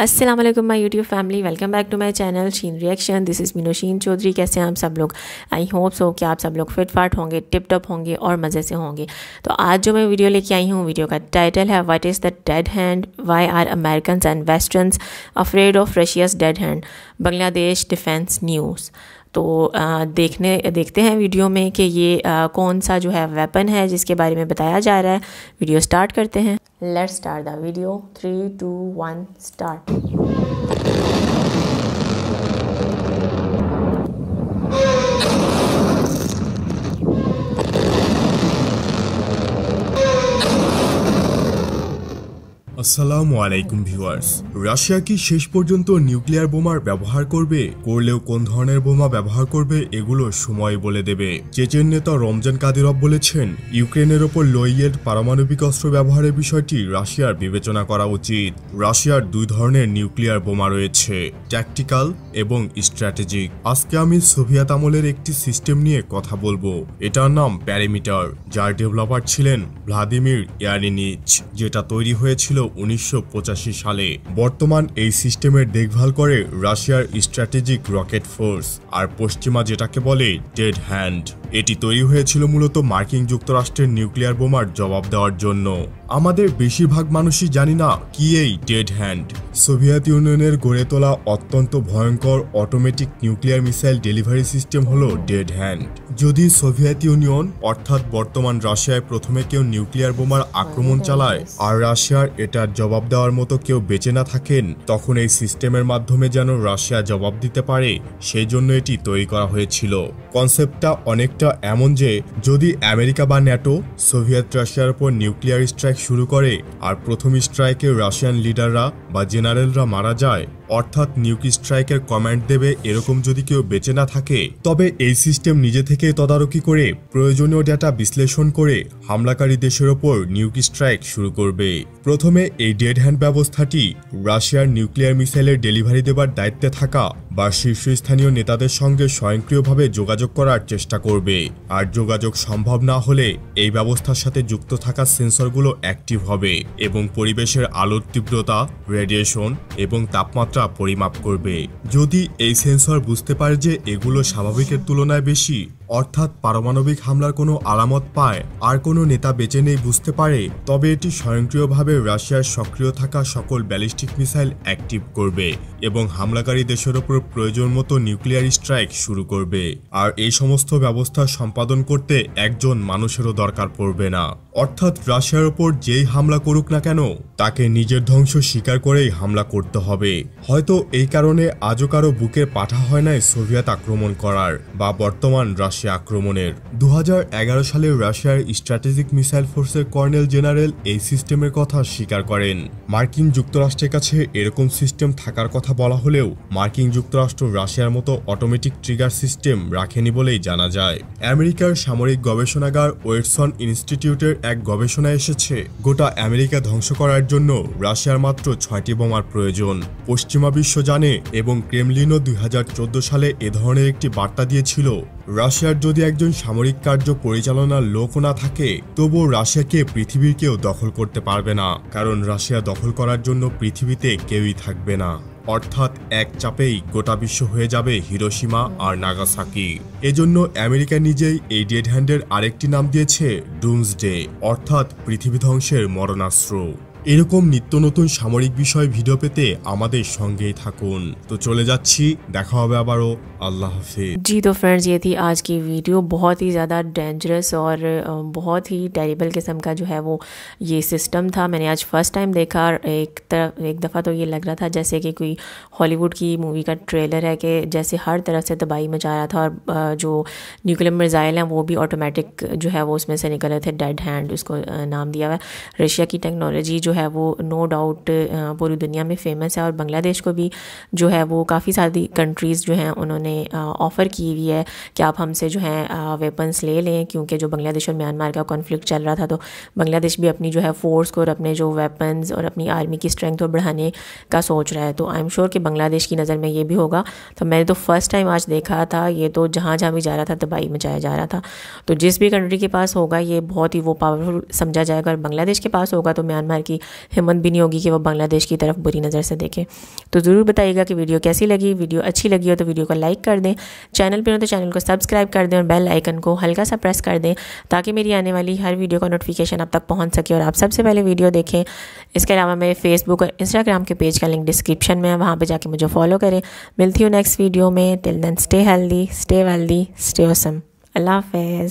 Aslam my YouTube family welcome back to my channel Sheen reaction this is Meenosheen Chowdhury कैसे हैं आप सब लोग आई होप सो कि आप सब लोग फिट फाट होंगे टिप टॉप होंगे और मज़े से होंगे तो आज जो मैं वीडियो लेके आई हूँ वीडियो का टाइटल है what is the dead hand why are American and westerns afraid of Russia's dead hand Bangladesh defence news तो आ, देखने देखते हैं वीडियो में कि ये आ, कौन सा जो है वेपन है जिसके बारे में बताया जा रहा है वीडियो स्टार्ट करते हैं let's start the video three two one start আসসালামু আলাইকুম ভিউয়ার্স রাশিয়া কি শেষ পর্যন্ত নিউক্লিয়ার বোমার ব্যবহার করবে করলেও কোন ধরনের বোমা ব্যবহার করবে এগুলো সময় বলে দেবে চেচেন নেতা রমজান কাদিরভ বলেছেন ইউক্রেনের ওপর লইয়ের পারমাণবিক অস্ত্র ব্যবহারের বিষয়টি রাশিয়ার বিবেচনা করা উচিত রাশিয়ার দুই ধরনের নিউক্লিয়ার বোমা রয়েছে ট্যাকটিক্যাল এবং স্ট্র্যাটেজিক আজকে আমি সোভিয়েত আমলের একটি সিস্টেম নিয়ে কথা বলবো এটার নাম প্যারিমিটার যার ডেভেলপার ছিলেন ভ্লাদিমির ইয়ারিনিচ যেটা তৈরি হয়েছিল উনিশশো সালে বর্তমান এই সিস্টেমের দেখভাল করে রাশিয়ার স্ট্র্যাটেজিক রকেট ফোর্স আর পশ্চিমা যেটাকে বলে ডেড হ্যান্ড এটি তৈরি হয়েছিল মূলত মার্কিন যুক্তরাষ্ট্রের নিউক্লিয়ার বোমার জবাব দেওয়ার জন্য আমাদের বেশিরভাগ মানুষই জানি না কি এই ডেড হ্যান্ড সোভিয়েত ইউনিয়নের গড়ে তোলা অত্যন্ত ভয়ঙ্কর automatic nuclear missile delivery system হলো ডেড হ্যান্ড যদি সোভিয়েত ইউনিয়ন অর্থাৎ বর্তমান রাশিয়ায় প্রথমে কেউ নিউক্লিয়ার বোমার আক্রমণ চালায় আর রাশিয়ার এটার জবাব দেওয়ার মতো কেউ বেঁচে না থাকেন তখন এই সিস্টেমের মাধ্যমে যেন রাশিয়া জবাব দিতে পারে সেই জন্য এটি তৈরি করা হয়েছিল কনসেপ্টটা অনেক অনেকটা এমন যে যদি আমেরিকা বা ন্যাটো সোভিয়েত রাশিয়ার উপর নিউক্লিয়ার স্ট্রাইক শুরু করে আর প্রথম স্ট্রাইকে রাশিয়ান লিডাররা বা জেনারেলরা মারা যায় অর্থাৎ নিউকি স্ট্রাইকের কমান্ড দেবে এরকম যদি কেউ বেঁচে না থাকে তবে এই সিস্টেম নিজে থেকে তদারকি করে প্রয়োজনীয় ডেটা বিশ্লেষণ করে হামলাকারী দেশের ওপর নিউকি স্ট্রাইক শুরু করবে প্রথমে এই ডেড হ্যান্ড ব্যবস্থাটি রাশিয়ার নিউক্লিয়ার মিসাইলের ডেলিভারি দেবার দায়িত্বে থাকা বা শীর্ষস্থানীয় নেতাদের সঙ্গে স্বয়ংক্রিয়ভাবে যোগাযোগ করার চেষ্টা করবে আর যোগাযোগ সম্ভব না হলে এই ব্যবস্থার সাথে যুক্ত থাকা সেন্সরগুলো অ্যাক্টিভ হবে এবং পরিবেশের আলোর তীব্রতা রেডিয়েশন এবং তাপমাত্রা পরিমাপ করবে যদি এই সেন্সর বুঝতে পারে যে এগুলো স্বাভাবিকের তুলনায় বেশি অর্থাৎ পারমাণবিক হামলার কোনো আলামত পায় আর কোনো নেতা বেঁচে নেই বুঝতে পারে তবে এটি স্বয়ংক্রিয়ভাবে রাশিয়ার সক্রিয় থাকা সকল ব্যালিস্টিক মিসাইল অ্যাক্টিভ করবে এবং হামলাকারী দেশের ওপর প্রয়োজন মতো নিউক্লিয়ার স্ট্রাইক শুরু করবে আর এই সমস্ত ব্যবস্থা সম্পাদন করতে একজন মানুষেরও দরকার পড়বে না অর্থাৎ রাশিয়ার ওপর যেই হামলা করুক না কেন তাকে নিজের ধ্বংস স্বীকার করেই হামলা করতে হবে হয়তো এই কারণে আজও কারো বুকে পাঠা হয় নাই সোভিয়েত আক্রমণ করার বা বর্তমান রাশিয়া সে আক্রমণের দু সালে রাশিয়ার স্ট্র্যাটেজিক মিসাইল ফোর্সের কর্নেল জেনারেল এই সিস্টেমের কথা স্বীকার করেন মার্কিন যুক্তরাষ্ট্রের কাছে এরকম সিস্টেম থাকার কথা বলা হলেও মার্কিন যুক্তরাষ্ট্র রাশিয়ার মতো অটোমেটিক ট্রিগার সিস্টেম রাখেনি বলেই জানা যায় আমেরিকার সামরিক গবেষণাগার ওয়েটসন ইনস্টিটিউটের এক গবেষণা এসেছে গোটা আমেরিকা ধ্বংস করার জন্য রাশিয়ার মাত্র ছয়টি বোমার প্রয়োজন পশ্চিমা বিশ্ব জানে এবং ক্রেমলিনও দুই সালে এ ধরনের একটি বার্তা দিয়েছিল রাশিয়ার যদি একজন সামরিক কার্য পরিচালনার লোক না থাকে তবুও রাশিয়াকে পৃথিবীর কেউ দখল করতে পারবে না কারণ রাশিয়া দখল করার জন্য পৃথিবীতে কেউই থাকবে না অর্থাৎ এক চাপেই গোটা বিশ্ব হয়ে যাবে হিরোসীমা আর নাগাসাকি এজন্য আমেরিকা নিজেই এই ডেড হ্যান্ডের আরেকটি নাম দিয়েছে ডুমস ডে অর্থাৎ পৃথিবী ধ্বংসের মরণাস্ত্র এরকম নিত্য নতুন সামরিক বিষয় ভিডিও পেতে আমাদের সঙ্গেই থাকুন तो চলে যাচ্ছি দেখা হবে আবারও আল্লাহ हाफिज জি তো ফ্রেন্ডস ये थी आज की वीडियो बहुत ही ज़्यादा डेंजरस और बहुत ही टेरिबल किस्म का जो है वो ये सिस्टम था मैंने आज फर्स्ट टाइम देखा एक तरफ एक दफ़ा तो ये लग रहा था जैसे कि कोई हॉलीवुड की मूवी का ट्रेलर है कि जैसे हर तरफ से तबाही मचा रहा था और जो न्यूक्लियर मिज़ाइल है वो भी ऑटोमेटिक जो है वो उसमें से निकल रहे थे डेड हैंड उसको नाम दिया हुआ रशिया की टेक्नोलॉजी जो जो है वो नो डाउट पूरी दुनिया में फेमस है और बांग्लादेश को भी जो है वो काफ़ी सारी कंट्रीज़ जो हैं उन्होंने ऑफ़र की हुई है कि आप हमसे जो है वेपन्स ले लें क्योंकि जो बांग्लादेश और म्यांमार का कॉन्फ्लिक्ट चल रहा था तो बांग्लादेश भी अपनी जो है फ़ोर्स को और अपने जो वेपन्स और अपनी आर्मी की स्ट्रेंथ को बढ़ाने का सोच रहा है तो आई एम श्योर कि बांग्लादेश की नज़र में ये भी होगा तो मैंने तो फ़र्स्ट टाइम आज देखा था ये तो जहाँ जहाँ भी जा रहा था तबाही मचाया जा रहा था तो जिस भी कंट्री के पास होगा ये बहुत ही वो पावरफुल समझा जाएगा और बांग्लादेश के पास होगा तो म्यांमार की हिम्मत भी नहीं होगी कि वह बांग्लादेश की तरफ बुरी नज़र से देखें तो ज़रूर बताइएगा कि वीडियो कैसी लगी वीडियो अच्छी लगी हो तो वीडियो को लाइक कर दें चैनल पर हो तो चैनल को सब्सक्राइब कर दें और बेल आइकन को हल्का सा प्रेस कर दें ताकि मेरी आने वाली हर वीडियो का नोटिफिकेशन आप तक पहुँच सके और आप सबसे पहले वीडियो देखें इसके अलावा मेरे फेसबुक और इंस्टाग्राम के पेज का लिंक डिस्क्रिप्शन में है वहाँ पर जाके मुझे फॉलो करें मिलती हूँ नेक्स्ट वीडियो में till then stay healthy stay wealthy stay awesome अल्लाह हाफिज़